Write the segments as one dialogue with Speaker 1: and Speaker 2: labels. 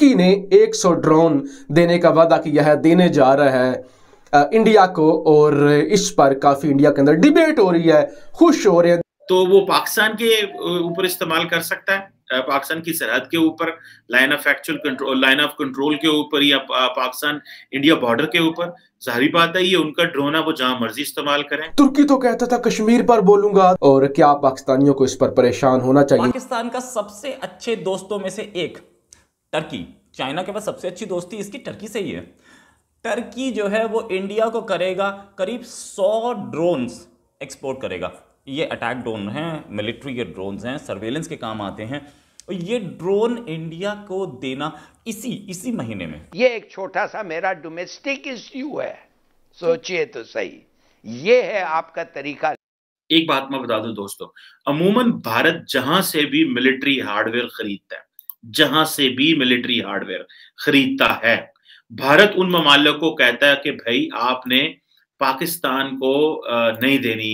Speaker 1: तुर्की ने 100 ड्रोन देने का वादा किया है देने जा रहा है इंडिया को और इस पर काफ़ी इंडिया के अंदर डिबेट हो रही है खुश हो रहे हैं तो
Speaker 2: वो पाकिस्तान के ऊपर इस्तेमाल कर सकता है पाकिस्तान की सरहद के ऊपर line of actual control line of control के ऊपर या पाकिस्तान इंडिया बॉर्डर के ऊपर जाहरी बात है ये उनका ड्रोन है वो जहां मर्जी इस्तेमाल करें
Speaker 1: तुर्की तो कहता था कश्मीर पर बोलूंगा और क्या पाकिस्तानियों को इस पर परेशान होना चाहिए
Speaker 3: पाकिस्तान का सबसे अच्छे दोस्तों में से एक टर्की चाइना के पास सबसे अच्छी दोस्ती इसकी टर्की से ही है टर्की जो है वो इंडिया को करेगा करीब सौ ड्रोन्स एक्सपोर्ट करेगा ये अटैक ड्रोन हैं मिलिट्री के ड्रोन्स हैं सर्वेलेंस के काम आते हैं और ये ड्रोन इंडिया को देना इसी इसी महीने में
Speaker 4: ये एक छोटा सा मेरा डोमेस्टिक इश्यू है
Speaker 3: सोचिए तो सही
Speaker 4: ये है आपका तरीका
Speaker 3: एक बात मैं बता दूं दोस्तों
Speaker 2: अमूमन भारत जहां से भी मिलिट्री हार्डवेयर खरीदता है जहां से भी मिलिट्री हार्डवेयर खरीदता है भारत उन ममालक को कहता है कि भाई आपने पाकिस्तान को नहीं देनी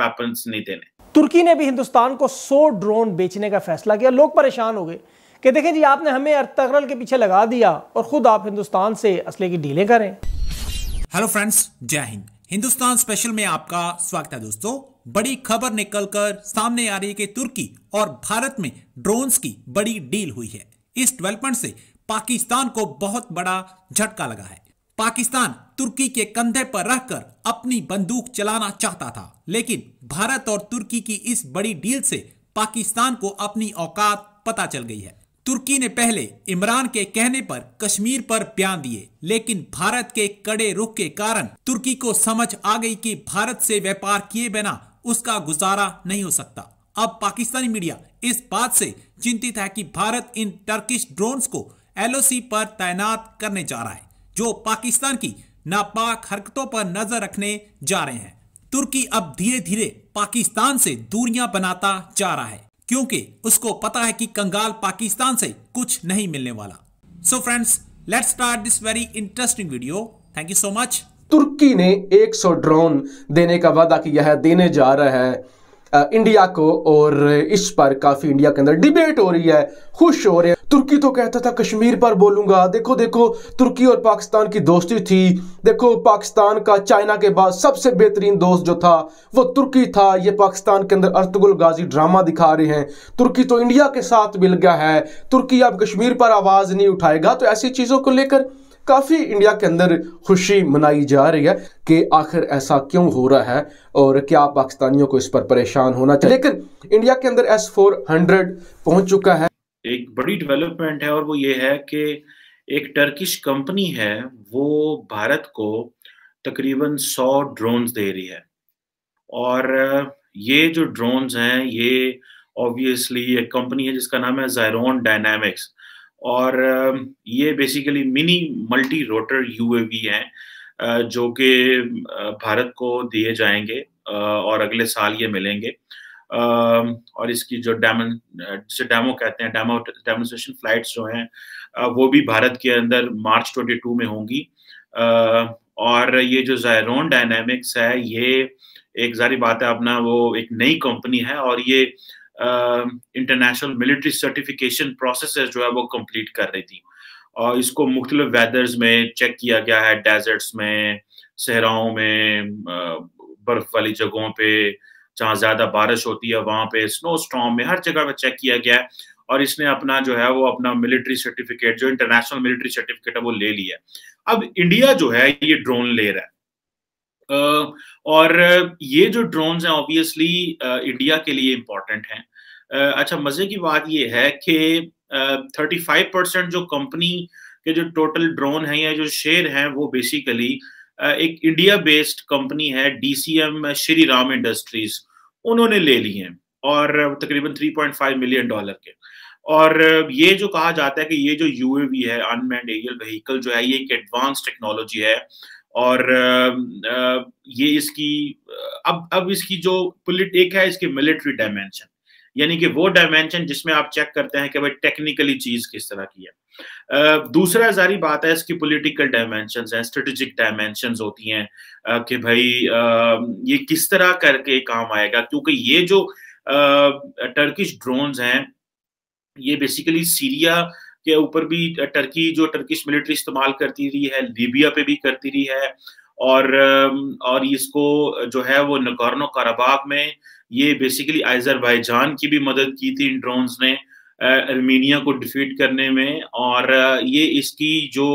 Speaker 2: वेपन्स नहीं देने
Speaker 4: तुर्की ने भी हिंदुस्तान को 100 ड्रोन बेचने का फैसला किया लोग परेशान हो गए कि देखें जी आपने हमें अर्तगरल के पीछे लगा दिया और खुद आप हिंदुस्तान से असले की डीलें करें हेलो फ्रेंड्स जय हिंद हिंदुस्तान स्पेशल में आपका स्वागत है दोस्तों बड़ी खबर निकलकर सामने आ रही है कि तुर्की और भारत में ड्रोन्स की बड़ी डील हुई है इस डेवलपमेंट से पाकिस्तान को बहुत बड़ा झटका लगा है पाकिस्तान तुर्की के कंधे पर रहकर अपनी बंदूक चलाना चाहता था लेकिन भारत और तुर्की की इस बड़ी डील से पाकिस्तान को अपनी औकात पता चल गई है तुर्की ने पहले इमरान के कहने पर कश्मीर पर बयान दिए लेकिन भारत के कड़े रुख के कारण तुर्की को समझ आ गई कि भारत से व्यापार किए बिना उसका गुजारा नहीं हो सकता अब पाकिस्तानी मीडिया इस बात से चिंतित है कि भारत इन टर्किश ड्रोन्स को एलओसी पर तैनात करने जा रहा है जो पाकिस्तान की नापाक हरकतों पर नजर रखने जा रहे हैं तुर्की अब धीरे धीरे पाकिस्तान से दूरियां बनाता जा रहा है क्योंकि उसको पता है कि कंगाल पाकिस्तान से कुछ नहीं मिलने वाला so friends let's start this very interesting video thank you so much
Speaker 1: तुर्की ने 100 ड्रोन देने का वादा किया है देने जा रहा है इंडिया को और इस पर काफ़ी इंडिया के अंदर डिबेट हो रही है खुश हो रहे हैं तुर्की तो कहता था कश्मीर पर बोलूंगा देखो देखो तुर्की और पाकिस्तान की दोस्ती थी देखो पाकिस्तान का चाइना के बाद सबसे बेहतरीन दोस्त जो था वो तुर्की था ये पाकिस्तान के अंदर अर्तगुल गाजी ड्रामा दिखा रहे हैं तुर्की तो इंडिया के साथ मिल गया है तुर्की अब कश्मीर पर आवाज़ नहीं उठाएगा तो ऐसी चीज़ों को लेकर काफ़ी इंडिया के अंदर खुशी मनाई जा रही है कि आखिर ऐसा क्यों हो रहा है और क्या पाकिस्तानियों को इस पर परेशान होना चाहिए लेकिन इंडिया के अंदर एस फोर हंड्रेड पहुंच चुका है
Speaker 2: एक बड़ी डेवलपमेंट है और वो ये है कि एक टर्किश कंपनी है वो भारत को तकरीबन सौ ड्रोन्स दे रही है और ये जो ड्रोन्स हैं ये ऑब्वियसली एक कंपनी है जिसका नाम है जायरोन डायनामिक्स और ये basically mini multi rotor UAV हैं जो कि भारत को दिए जाएंगे और अगले साल ये मिलेंगे और इसकी जो डेमो जिसे डेमो कहते हैं डेमो डेमोस्ट्रेशन फ्लाइट्स जो हैं वो भी भारत के अंदर मार्च 22 में होंगी और ये जो जायरोन डायनेमिक्स है ये एक जारी बात है अपना वो एक नई कंपनी है और ये इंटरनेशनल मिलिट्री सर्टिफिकेशन प्रोसेस जो है वो कंप्लीट कर रही थी और इसको मुख्तलिफ वेदर्स में चेक किया गया है डेजर्ट्स में सहराओं में बर्फ वाली जगहों पे जहाँ ज़्यादा बारिश होती है वहां पे स्नो स्टॉम में हर जगह पे चेक किया गया है और इसने अपना जो है वो अपना मिलिट्री सर्टिफिकेट जो इंटरनेशनल मिलिट्री सर्टिफिकेट है वो ले लिया अब इंडिया जो है ये ड्रोन ले रहा है और ये जो ड्रोन्स हैं ऑब्वियसली इंडिया के लिए इम्पोर्टेंट हैं अच्छा मज़े की बात ये है कि थर्टी फाइव परसेंट जो कंपनी के जो टोटल ड्रोन हैं या जो शेयर हैं वो बेसिकली एक इंडिया बेस्ड कंपनी है डीसीएम श्री राम इंडस्ट्रीज उन्होंने ले ली हैं और तकरीबन 3.5 मिलियन डॉलर के और ये जो कहा जाता है कि ये जो यूएवी है अनमैंड एरियल व्हीकल जो है ये एक एडवांस टेक्नोलॉजी है और ये इसकी अब अब इसकी जो पुलिट एक है इसकी मिलिट्री डायमेंशन यानी कि वो डायमेंशन जिसमें आप चेक करते हैं कि भाई टेक्निकली चीज किस तरह की है दूसरा जारी बात है इसकी पॉलिटिकल डायमेंशन है स्ट्रेटेजिक डायमेंशन होती हैं कि भाई ये किस तरह करके काम आएगा क्योंकि ये जो टर्किश ड्रोन्स हैं ये बेसिकली सीरिया के ऊपर भी टर्की जो टर्किश मिलिट्री इस्तेमाल करती रही है लीबिया पे भी करती रही है और और इसको जो है वो नगोर्नो काराबाग में ये बेसिकली भाईजान की भी मदद की थी इन ड्रोन्स ने अर्मीनिया को डिफीट करने में और ये इसकी जो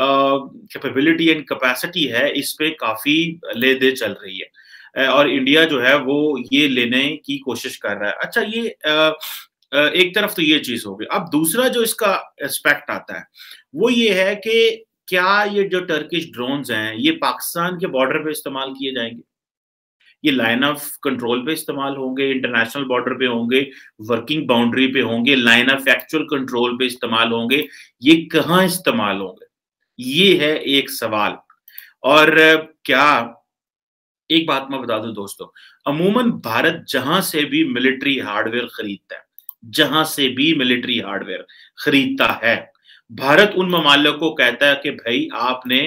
Speaker 2: कैपेबिलिटी एंड कैपेसिटी है इस पर काफी ले दे चल रही है और इंडिया जो है वो ये लेने की कोशिश कर रहा है अच्छा ये एक तरफ तो ये चीज हो गई अब दूसरा जो इसका एस्पेक्ट आता है वो ये है कि क्या ये जो टर्किश ड्रोन हैं ये पाकिस्तान के बॉर्डर पे इस्तेमाल किए जाएंगे ये लाइन ऑफ कंट्रोल पे इस्तेमाल होंगे इंटरनेशनल बॉर्डर पे होंगे वर्किंग बाउंड्री पे होंगे लाइन ऑफ एक्चुअल कंट्रोल पे इस्तेमाल होंगे ये कहाँ इस्तेमाल होंगे ये है एक सवाल और क्या एक बात मैं बता दूं दोस्तों अमूमन भारत जहां से भी मिलिट्री हार्डवेयर खरीदता है जहां से भी मिलिट्री हार्डवेयर खरीदता है भारत उन ममालक को कहता है कि भाई आपने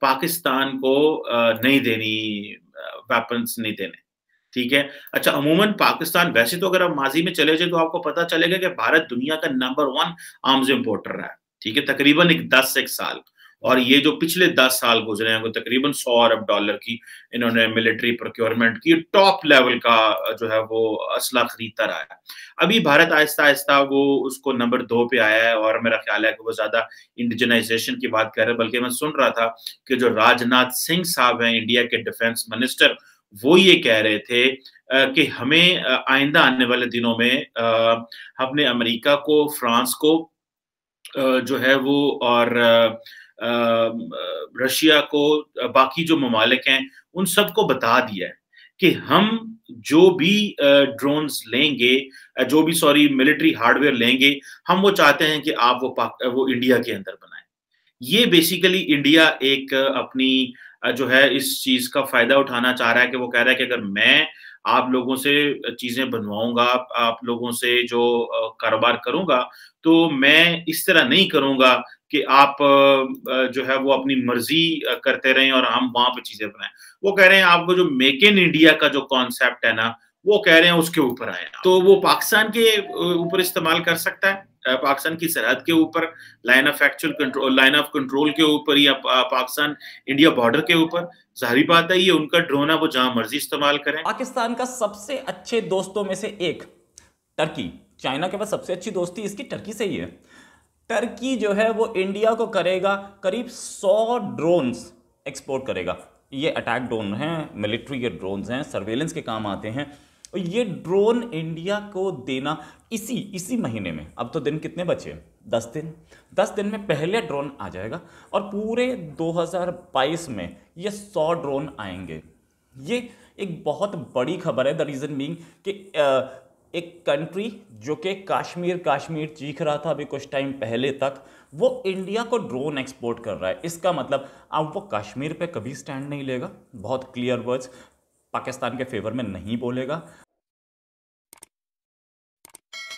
Speaker 2: पाकिस्तान को नहीं देनी वेपन्स नहीं देने ठीक है अच्छा अमूमन पाकिस्तान वैसे तो अगर आप माजी में चले जाए तो आपको पता चलेगा कि भारत दुनिया का नंबर वन आर्म्स इंपोर्टर रहा है ठीक है तकरीबन एक दस एक साल और ये जो पिछले दस साल गुजरे हैं तकरीबन सौ अरब डॉलर की इन्होंने मिलिट्री प्रोक्योरमेंट की टॉप लेवल का जो है वो असला खरीदता रहा है अभी भारत आहिस्ता आहिस्ता वो उसको नंबर दो पे आया है और मेरा ख्याल है कि वो ज्यादा इंडिजनाइजेशन की बात कर रहे हैं बल्कि मैं सुन रहा था कि जो राजनाथ सिंह साहब हैं इंडिया के डिफेंस मिनिस्टर वो ये कह रहे थे कि हमें आइंदा आने वाले दिनों में हमने अमेरिका को फ्रांस को जो है वो और रशिया को बाकी जो ममालिक हैं उन सबको बता दिया है कि हम जो भी ड्रोन्स लेंगे जो भी सॉरी मिलिट्री हार्डवेयर लेंगे हम वो चाहते हैं कि आप वो वो इंडिया के अंदर बनाए ये बेसिकली इंडिया एक अपनी जो है इस चीज का फायदा उठाना चाह रहा है कि वो कह रहा है कि अगर मैं आप लोगों से चीजें बनवाऊंगा आप लोगों से जो कारोबार करूंगा तो मैं इस तरह नहीं करूंगा कि आप जो है वो अपनी मर्जी करते रहें और हम वहां पर चीजें बनाएं वो कह रहे हैं आपको जो मेक इन इंडिया का जो कॉन्सेप्ट है ना वो कह रहे हैं उसके ऊपर आए तो वो पाकिस्तान के ऊपर इस्तेमाल कर सकता है पाकिस्तान की सरहद के ऊपर line of actual control line of control के ऊपर या पाकिस्तान इंडिया बॉर्डर के ऊपर
Speaker 3: जाहरी बात है ये उनका ड्रोन है वो जहां मर्जी इस्तेमाल करें पाकिस्तान का सबसे अच्छे दोस्तों में से एक टर्की चाइना के पास सबसे अच्छी दोस्ती इसकी टर्की से ही है टर्की जो है वो इंडिया को करेगा करीब सौ ड्रोन्स एक्सपोर्ट करेगा ये अटैक ड्रोन हैं मिलिट्री के ड्रोन्स हैं सर्वेलेंस के काम आते हैं और ये ड्रोन इंडिया को देना इसी इसी महीने में अब तो दिन कितने बचे दस दिन दस दिन में पहले ड्रोन आ जाएगा और पूरे 2022 में ये सौ ड्रोन आएंगे ये एक बहुत बड़ी खबर है द रीज़न बींग कि एक कंट्री जो कि कश्मीर कश्मीर चीख रहा था अभी कुछ टाइम पहले तक वो इंडिया को ड्रोन एक्सपोर्ट कर रहा है इसका मतलब अब वो कश्मीर पे कभी स्टैंड नहीं लेगा बहुत क्लियर वर्ड्स पाकिस्तान के फेवर में नहीं बोलेगा